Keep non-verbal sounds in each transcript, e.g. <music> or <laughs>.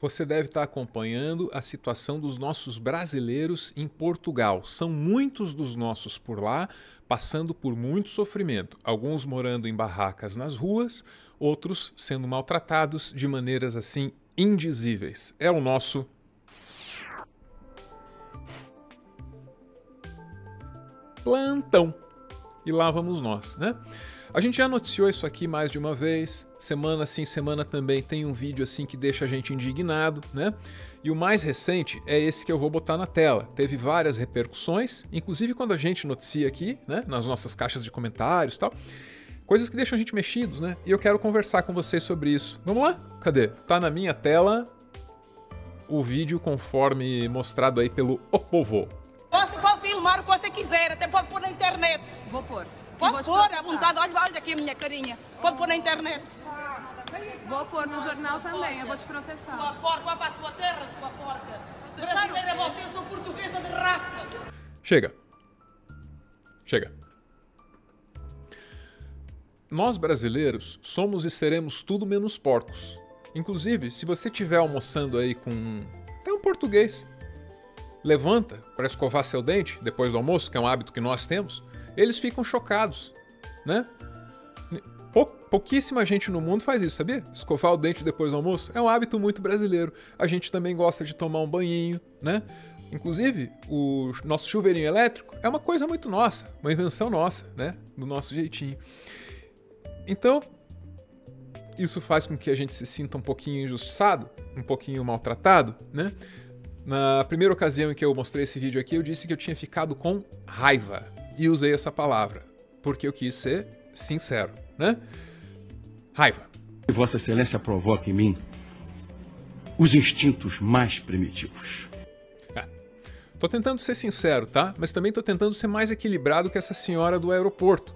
Você deve estar acompanhando a situação dos nossos brasileiros em Portugal. São muitos dos nossos por lá, passando por muito sofrimento. Alguns morando em barracas nas ruas, outros sendo maltratados de maneiras assim indizíveis. É o nosso plantão. E lá vamos nós, né? A gente já noticiou isso aqui mais de uma vez. Semana sim, semana também tem um vídeo assim que deixa a gente indignado, né? E o mais recente é esse que eu vou botar na tela. Teve várias repercussões, inclusive quando a gente noticia aqui, né, nas nossas caixas de comentários, tal. Coisas que deixam a gente mexidos, né? E eu quero conversar com vocês sobre isso. Vamos lá? Cadê? Tá na minha tela o vídeo conforme mostrado aí pelo O Povo. Posso confirmar o que você quiser, até pôr na internet. Vou pôr. Pode pôr, à vontade. Olha, olha aqui a minha carinha. Pode pôr na internet. Vou pôr no jornal também, eu vou te processar. Sua porca, vai para a sua terra, sua porca. Brasileira é você, eu sou portuguesa de raça. Chega. Chega. Nós brasileiros somos e seremos tudo menos porcos. Inclusive, se você estiver almoçando aí com até um português, levanta para escovar seu dente depois do almoço, que é um hábito que nós temos, eles ficam chocados, né? Pou, pouquíssima gente no mundo faz isso, sabia? Escovar o dente depois do almoço é um hábito muito brasileiro. A gente também gosta de tomar um banhinho, né? Inclusive, o nosso chuveirinho elétrico é uma coisa muito nossa, uma invenção nossa, né? Do nosso jeitinho. Então, isso faz com que a gente se sinta um pouquinho injustiçado, um pouquinho maltratado, né? Na primeira ocasião em que eu mostrei esse vídeo aqui, eu disse que eu tinha ficado com raiva e usei essa palavra, porque eu quis ser sincero, né? Raiva. Vossa Excelência provoca em mim os instintos mais primitivos. É. Tô tentando ser sincero, tá? Mas também tô tentando ser mais equilibrado que essa senhora do aeroporto.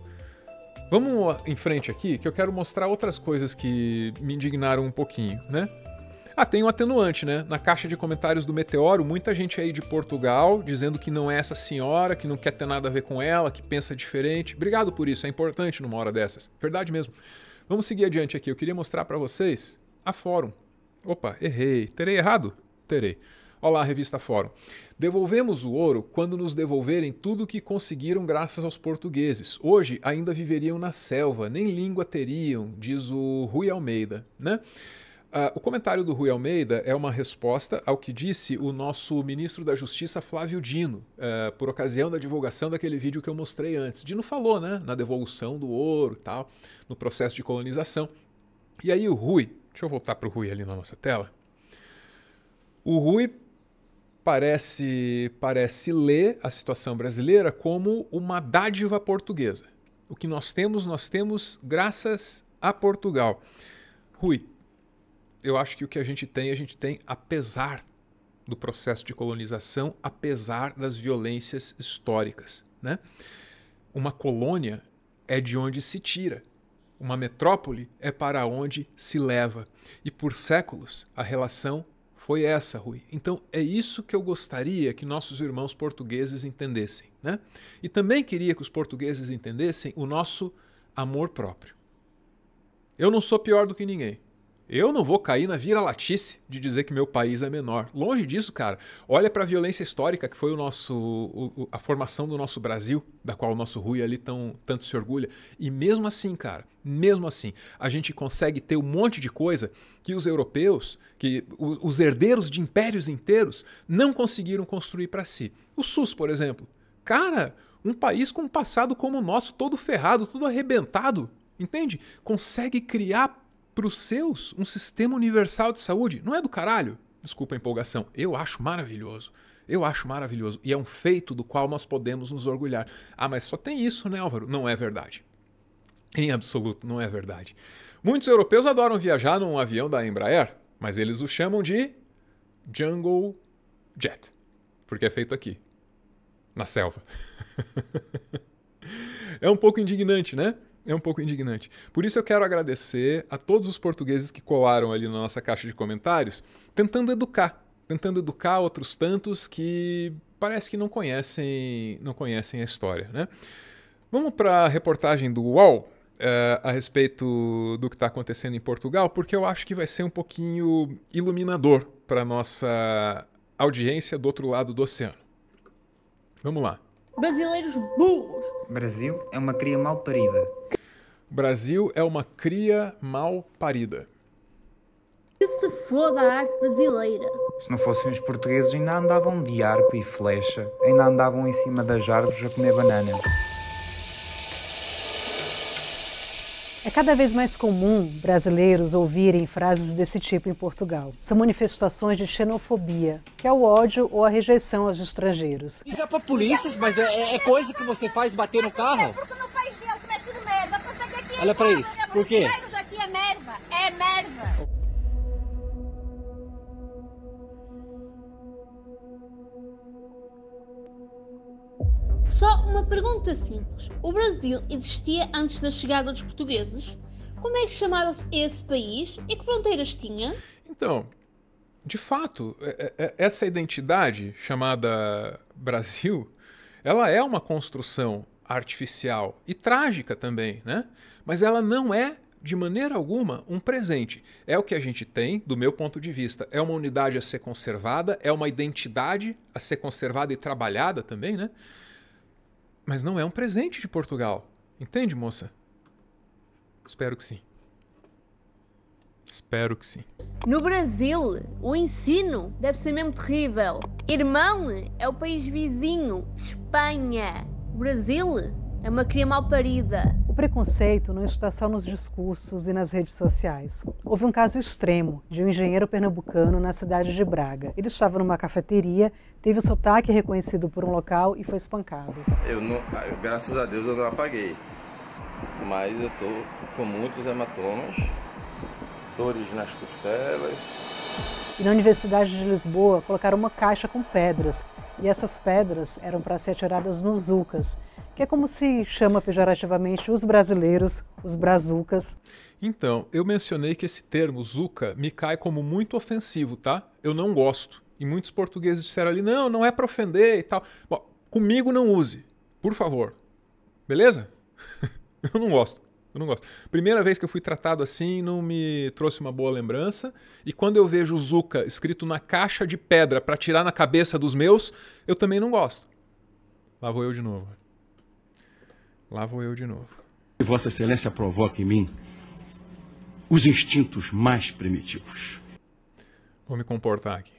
Vamos em frente aqui, que eu quero mostrar outras coisas que me indignaram um pouquinho, né? Ah, tem um atenuante, né? Na caixa de comentários do Meteoro, muita gente aí de Portugal dizendo que não é essa senhora, que não quer ter nada a ver com ela, que pensa diferente. Obrigado por isso, é importante numa hora dessas. Verdade mesmo. Vamos seguir adiante aqui. Eu queria mostrar para vocês a Fórum. Opa, errei. Terei errado? Terei. Olá, revista Fórum. Devolvemos o ouro quando nos devolverem tudo o que conseguiram graças aos portugueses. Hoje ainda viveriam na selva, nem língua teriam, diz o Rui Almeida, né? Uh, o comentário do Rui Almeida é uma resposta ao que disse o nosso ministro da Justiça, Flávio Dino, uh, por ocasião da divulgação daquele vídeo que eu mostrei antes. Dino falou, né, na devolução do ouro tal, no processo de colonização. E aí o Rui, deixa eu voltar para o Rui ali na nossa tela. O Rui parece, parece ler a situação brasileira como uma dádiva portuguesa. O que nós temos, nós temos graças a Portugal. Rui, eu acho que o que a gente tem, a gente tem apesar do processo de colonização, apesar das violências históricas. Né? Uma colônia é de onde se tira. Uma metrópole é para onde se leva. E por séculos a relação foi essa, Rui. Então é isso que eu gostaria que nossos irmãos portugueses entendessem. Né? E também queria que os portugueses entendessem o nosso amor próprio. Eu não sou pior do que ninguém. Eu não vou cair na vira-latice de dizer que meu país é menor. Longe disso, cara. Olha para a violência histórica que foi o nosso, o, a formação do nosso Brasil, da qual o nosso Rui ali tão, tanto se orgulha. E mesmo assim, cara, mesmo assim, a gente consegue ter um monte de coisa que os europeus, que os, os herdeiros de impérios inteiros, não conseguiram construir para si. O SUS, por exemplo. Cara, um país com um passado como o nosso, todo ferrado, todo arrebentado, entende? Consegue criar para os seus, um sistema universal de saúde não é do caralho? Desculpa a empolgação, eu acho maravilhoso. Eu acho maravilhoso e é um feito do qual nós podemos nos orgulhar. Ah, mas só tem isso, né, Álvaro? Não é verdade. Em absoluto, não é verdade. Muitos europeus adoram viajar num avião da Embraer, mas eles o chamam de Jungle Jet, porque é feito aqui, na selva. <laughs> é um pouco indignante, né? é um pouco indignante. Por isso eu quero agradecer a todos os portugueses que colaram ali na nossa caixa de comentários, tentando educar, tentando educar outros tantos que parece que não conhecem, não conhecem a história, né? Vamos para a reportagem do UOL, Uh, a respeito do que está acontecendo em Portugal, porque eu acho que vai ser um pouquinho iluminador para nossa audiência do outro lado do oceano. Vamos lá. Brasileiros burros. Brasil é uma cria mal parida. O Brasil é uma cria mal parida. Que se foda a arte brasileira. Se não fossem os portugueses, ainda andavam de arco e flecha, ainda andavam em cima das árvores a comer bananas. É cada vez mais comum brasileiros ouvirem frases desse tipo em Portugal. São manifestações de xenofobia, que é o ódio ou a rejeição aos estrangeiros. Liga para polícias, mas é, é, é, coisa que você faz bater no carro? É porque não faz Olha para isso. Por quê? aqui é merda. É merda. Só uma pergunta simples. O Brasil existia antes da chegada dos portugueses? Como é que chamava-se esse país e que fronteiras tinha? Então, de fato, é, é, é, essa identidade chamada Brasil, ela é uma construção artificial e trágica também, né? Mas ela não é de maneira alguma um presente. É o que a gente tem, do meu ponto de vista. É uma unidade a ser conservada, é uma identidade a ser conservada e trabalhada também, né? Mas não é um presente de Portugal. Entende, moça? Espero que sim. Espero que sim. No Brasil, o ensino deve ser mesmo terrível. Irmão é o país vizinho, Espanha. Brasil é uma cria mal parida. O preconceito não está só nos discursos e nas redes sociais. Houve um caso extremo de um engenheiro pernambucano na cidade de Braga. Ele estava numa cafeteria, teve o sotaque reconhecido por um local e foi espancado. Eu não, ah, graças a Deus eu não apaguei, mas eu tô com muitos hematomas, dores nas costelas. E na Universidade de Lisboa colocaram uma caixa com pedras e essas pedras eram para ser atiradas nos Ucas, que é como se chama pejorativamente os brasileiros, os brazucas. Então, eu mencionei que esse termo, zuca, me cai como muito ofensivo, tá? Eu não gosto. E muitos portugueses disseram ali, não, não é para ofender e tal. Bom, comigo não use, por favor. Beleza? <laughs> eu não gosto. Eu não gosto. Primeira vez que eu fui tratado assim não me trouxe uma boa lembrança. E quando eu vejo Zuka escrito na caixa de pedra para tirar na cabeça dos meus, eu também não gosto. Lá vou eu de novo. Lá vou eu de novo. E Vossa Excelência provoca em mim os instintos mais primitivos. Vou me comportar aqui.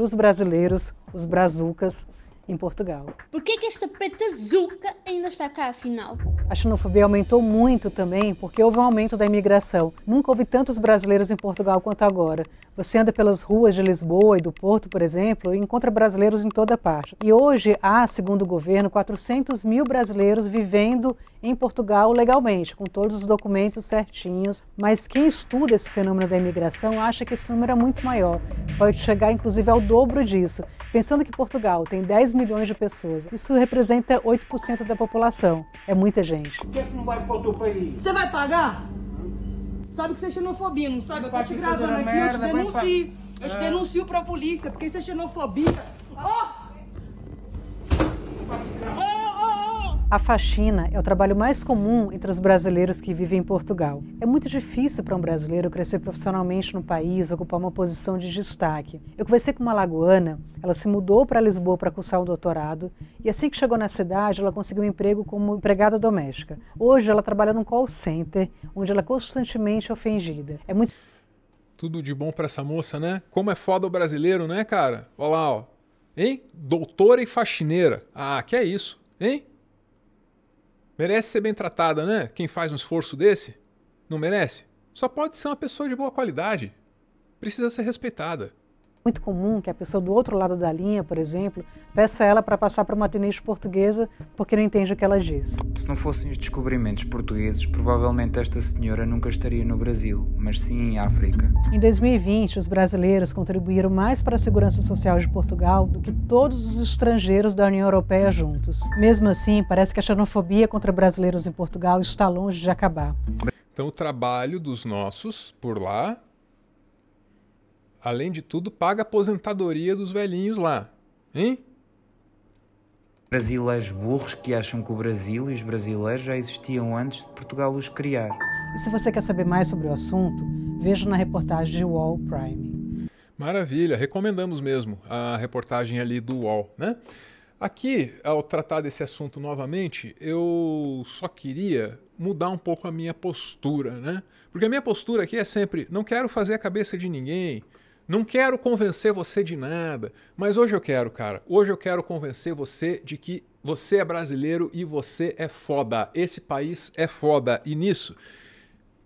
Os brasileiros, os brazucas, em Portugal. Por que, que esta pretazuca ainda está cá, afinal? A xenofobia aumentou muito também porque houve um aumento da imigração. Nunca houve tantos brasileiros em Portugal quanto agora. Você anda pelas ruas de Lisboa e do Porto, por exemplo, e encontra brasileiros em toda parte. E hoje há, segundo o governo, 400 mil brasileiros vivendo em Portugal legalmente, com todos os documentos certinhos. Mas quem estuda esse fenômeno da imigração acha que esse número é muito maior. Pode chegar inclusive ao dobro disso. Pensando que Portugal tem 10 milhões de pessoas, isso representa 8% da população. É muita gente. Por é que não vai para outro país? Você vai pagar? Sabe que você é xenofobia, não sabe? Eu tô te gravando aqui, eu te denuncio. Eu te é. denuncio pra polícia, porque isso é xenofobia. Oh! A faxina é o trabalho mais comum entre os brasileiros que vivem em Portugal. É muito difícil para um brasileiro crescer profissionalmente no país, ocupar uma posição de destaque. Eu conversei com uma lagoana, ela se mudou para Lisboa para cursar um doutorado e assim que chegou na cidade, ela conseguiu um emprego como empregada doméstica. Hoje ela trabalha num call center, onde ela é constantemente ofendida. É muito tudo de bom para essa moça, né? Como é foda o brasileiro, né, cara? Olha lá, ó. Hein? Doutora e faxineira. Ah, que é isso, hein? Merece ser bem tratada, né? Quem faz um esforço desse? Não merece? Só pode ser uma pessoa de boa qualidade. Precisa ser respeitada muito comum que a pessoa do outro lado da linha, por exemplo, peça ela para passar para uma tenente portuguesa porque não entende o que ela diz. Se não fossem os descobrimentos portugueses, provavelmente esta senhora nunca estaria no Brasil, mas sim em África. Em 2020, os brasileiros contribuíram mais para a segurança social de Portugal do que todos os estrangeiros da União Europeia juntos. Mesmo assim, parece que a xenofobia contra brasileiros em Portugal está longe de acabar. Então, o trabalho dos nossos por lá além de tudo, paga a aposentadoria dos velhinhos lá. Hein? Brasileiros burros que acham que o Brasil e os brasileiros já existiam antes de Portugal os criar. E se você quer saber mais sobre o assunto, veja na reportagem de Wall Prime. Maravilha, recomendamos mesmo a reportagem ali do Wall, né? Aqui, ao tratar desse assunto novamente, eu só queria mudar um pouco a minha postura, né? Porque a minha postura aqui é sempre: não quero fazer a cabeça de ninguém, não quero convencer você de nada, mas hoje eu quero, cara. Hoje eu quero convencer você de que você é brasileiro e você é foda. Esse país é foda. E nisso,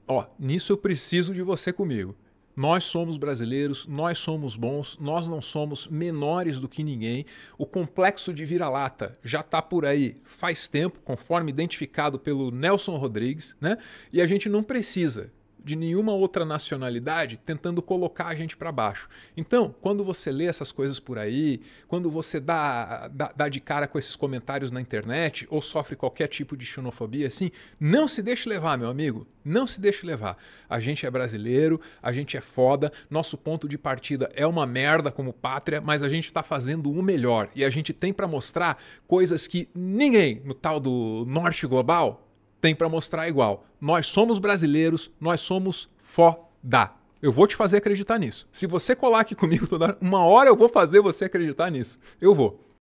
ó, nisso eu preciso de você comigo. Nós somos brasileiros, nós somos bons, nós não somos menores do que ninguém. O complexo de vira-lata já está por aí faz tempo, conforme identificado pelo Nelson Rodrigues, né? E a gente não precisa de nenhuma outra nacionalidade tentando colocar a gente para baixo. Então, quando você lê essas coisas por aí, quando você dá, dá, dá, de cara com esses comentários na internet ou sofre qualquer tipo de xenofobia assim, não se deixe levar, meu amigo. Não se deixe levar. A gente é brasileiro, a gente é foda, nosso ponto de partida é uma merda como pátria, mas a gente está fazendo o melhor e a gente tem para mostrar coisas que ninguém no tal do norte global tem para mostrar igual. Nós somos brasileiros, nós somos foda. Eu vou te fazer acreditar nisso. Se você colar aqui comigo toda uma hora eu vou fazer você acreditar nisso. Eu vou.